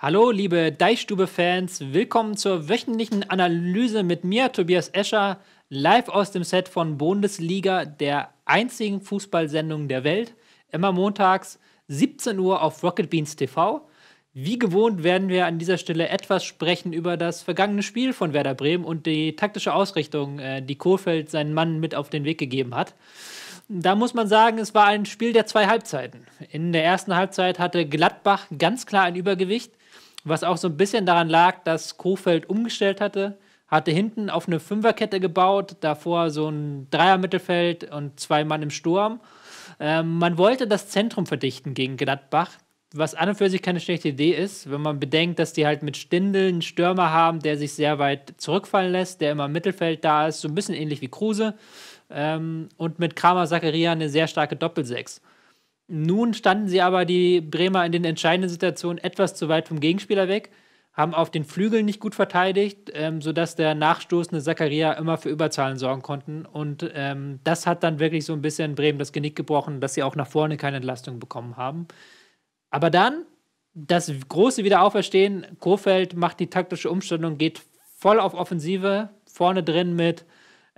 Hallo, liebe Deichstube-Fans, willkommen zur wöchentlichen Analyse mit mir, Tobias Escher, live aus dem Set von Bundesliga, der einzigen Fußballsendung der Welt. Immer montags, 17 Uhr auf Rocket Beans TV. Wie gewohnt werden wir an dieser Stelle etwas sprechen über das vergangene Spiel von Werder Bremen und die taktische Ausrichtung, äh, die Kohfeldt seinen Mann mit auf den Weg gegeben hat. Da muss man sagen, es war ein Spiel der zwei Halbzeiten. In der ersten Halbzeit hatte Gladbach ganz klar ein Übergewicht was auch so ein bisschen daran lag, dass Kofeld umgestellt hatte. Hatte hinten auf eine Fünferkette gebaut, davor so ein Dreier-Mittelfeld und zwei Mann im Sturm. Ähm, man wollte das Zentrum verdichten gegen Gladbach, was an und für sich keine schlechte Idee ist, wenn man bedenkt, dass die halt mit Stindeln einen Stürmer haben, der sich sehr weit zurückfallen lässt, der immer im Mittelfeld da ist, so ein bisschen ähnlich wie Kruse. Ähm, und mit Kramer Zacharia eine sehr starke Doppelsechs. Nun standen sie aber die Bremer in den entscheidenden Situationen etwas zu weit vom Gegenspieler weg, haben auf den Flügeln nicht gut verteidigt, ähm, sodass der nachstoßende Zakaria immer für Überzahlen sorgen konnten. Und ähm, das hat dann wirklich so ein bisschen Bremen das Genick gebrochen, dass sie auch nach vorne keine Entlastung bekommen haben. Aber dann das große Wiederauferstehen. Kofeld macht die taktische Umstellung, geht voll auf Offensive, vorne drin mit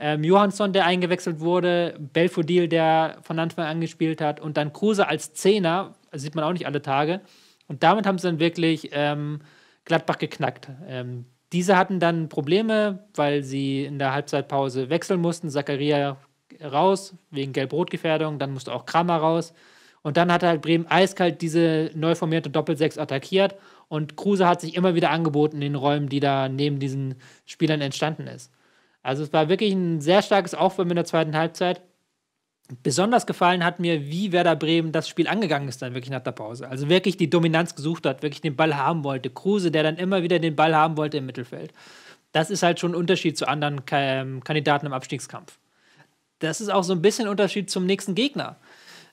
ähm, Johansson, der eingewechselt wurde, Belfodil, der von Anfang an gespielt hat und dann Kruse als Zehner, sieht man auch nicht alle Tage. Und damit haben sie dann wirklich ähm, Gladbach geknackt. Ähm, diese hatten dann Probleme, weil sie in der Halbzeitpause wechseln mussten. Zacharia raus wegen Gelb-Rot-Gefährdung, dann musste auch Kramer raus. Und dann hat halt Bremen eiskalt diese neu formierte Doppelsechs attackiert und Kruse hat sich immer wieder angeboten in den Räumen, die da neben diesen Spielern entstanden ist. Also es war wirklich ein sehr starkes Aufwärmen in der zweiten Halbzeit. Besonders gefallen hat mir, wie Werder Bremen das Spiel angegangen ist, dann wirklich nach der Pause. Also wirklich die Dominanz gesucht hat, wirklich den Ball haben wollte. Kruse, der dann immer wieder den Ball haben wollte im Mittelfeld. Das ist halt schon ein Unterschied zu anderen ähm, Kandidaten im Abstiegskampf. Das ist auch so ein bisschen ein Unterschied zum nächsten Gegner.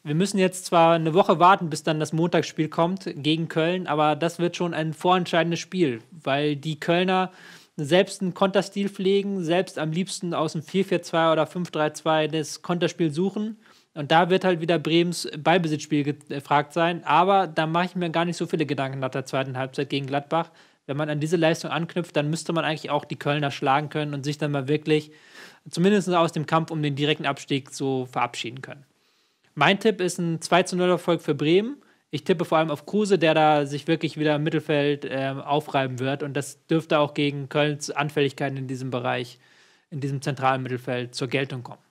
Wir müssen jetzt zwar eine Woche warten, bis dann das Montagsspiel kommt gegen Köln, aber das wird schon ein vorentscheidendes Spiel, weil die Kölner selbst einen Konterstil pflegen, selbst am liebsten aus dem 4-4-2 oder 5-3-2 das Konterspiel suchen. Und da wird halt wieder Bremens Ballbesitzspiel gefragt sein. Aber da mache ich mir gar nicht so viele Gedanken nach der zweiten Halbzeit gegen Gladbach. Wenn man an diese Leistung anknüpft, dann müsste man eigentlich auch die Kölner schlagen können und sich dann mal wirklich zumindest aus dem Kampf um den direkten Abstieg so verabschieden können. Mein Tipp ist ein 2 0 Erfolg für Bremen ich tippe vor allem auf Kruse, der da sich wirklich wieder im Mittelfeld äh, aufreiben wird. Und das dürfte auch gegen Kölns Anfälligkeiten in diesem Bereich, in diesem zentralen Mittelfeld zur Geltung kommen.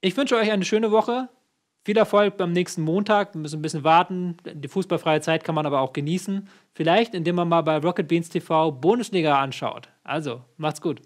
Ich wünsche euch eine schöne Woche. Viel Erfolg beim nächsten Montag. Wir müssen ein bisschen warten. Die fußballfreie Zeit kann man aber auch genießen. Vielleicht, indem man mal bei Rocket Beans TV Bundesliga anschaut. Also, macht's gut.